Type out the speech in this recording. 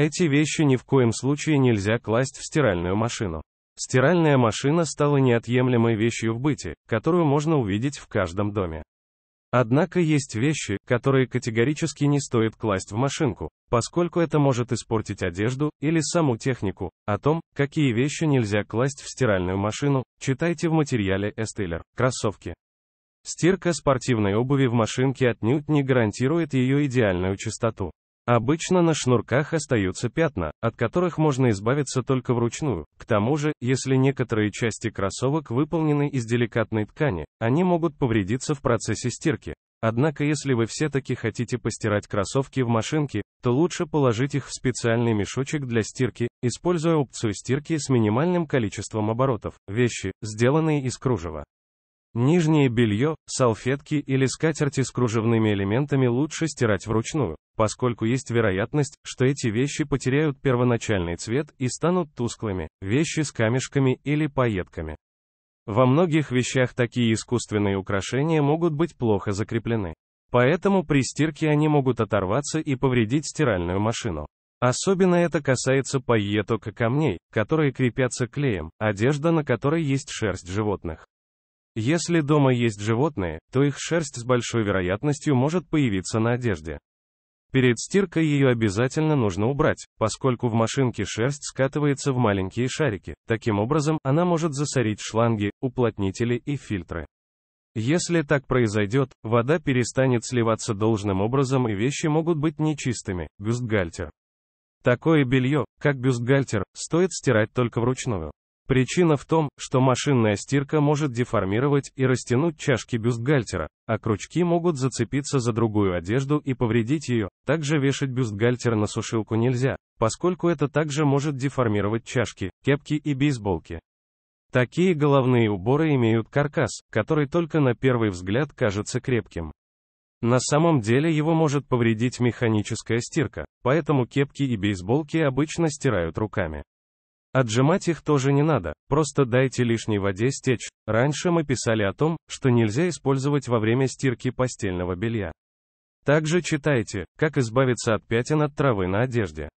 Эти вещи ни в коем случае нельзя класть в стиральную машину. Стиральная машина стала неотъемлемой вещью в быте, которую можно увидеть в каждом доме. Однако есть вещи, которые категорически не стоит класть в машинку, поскольку это может испортить одежду или саму технику. О том, какие вещи нельзя класть в стиральную машину, читайте в материале Эстейлер. Кроссовки. Стирка спортивной обуви в машинке отнюдь не гарантирует ее идеальную чистоту. Обычно на шнурках остаются пятна, от которых можно избавиться только вручную. К тому же, если некоторые части кроссовок выполнены из деликатной ткани, они могут повредиться в процессе стирки. Однако если вы все-таки хотите постирать кроссовки в машинке, то лучше положить их в специальный мешочек для стирки, используя опцию стирки с минимальным количеством оборотов. Вещи, сделанные из кружева. Нижнее белье, салфетки или скатерти с кружевными элементами лучше стирать вручную, поскольку есть вероятность, что эти вещи потеряют первоначальный цвет и станут тусклыми, вещи с камешками или пайетками. Во многих вещах такие искусственные украшения могут быть плохо закреплены. Поэтому при стирке они могут оторваться и повредить стиральную машину. Особенно это касается пайеток и камней, которые крепятся клеем, одежда на которой есть шерсть животных. Если дома есть животные, то их шерсть с большой вероятностью может появиться на одежде. Перед стиркой ее обязательно нужно убрать, поскольку в машинке шерсть скатывается в маленькие шарики. Таким образом, она может засорить шланги, уплотнители и фильтры. Если так произойдет, вода перестанет сливаться должным образом и вещи могут быть нечистыми. Бюстгальтер. Такое белье, как бюстгальтер, стоит стирать только вручную. Причина в том, что машинная стирка может деформировать и растянуть чашки бюстгальтера, а крючки могут зацепиться за другую одежду и повредить ее. Также вешать бюстгальтер на сушилку нельзя, поскольку это также может деформировать чашки, кепки и бейсболки. Такие головные уборы имеют каркас, который только на первый взгляд кажется крепким. На самом деле его может повредить механическая стирка, поэтому кепки и бейсболки обычно стирают руками. Отжимать их тоже не надо, просто дайте лишней воде стечь. Раньше мы писали о том, что нельзя использовать во время стирки постельного белья. Также читайте, как избавиться от пятен от травы на одежде.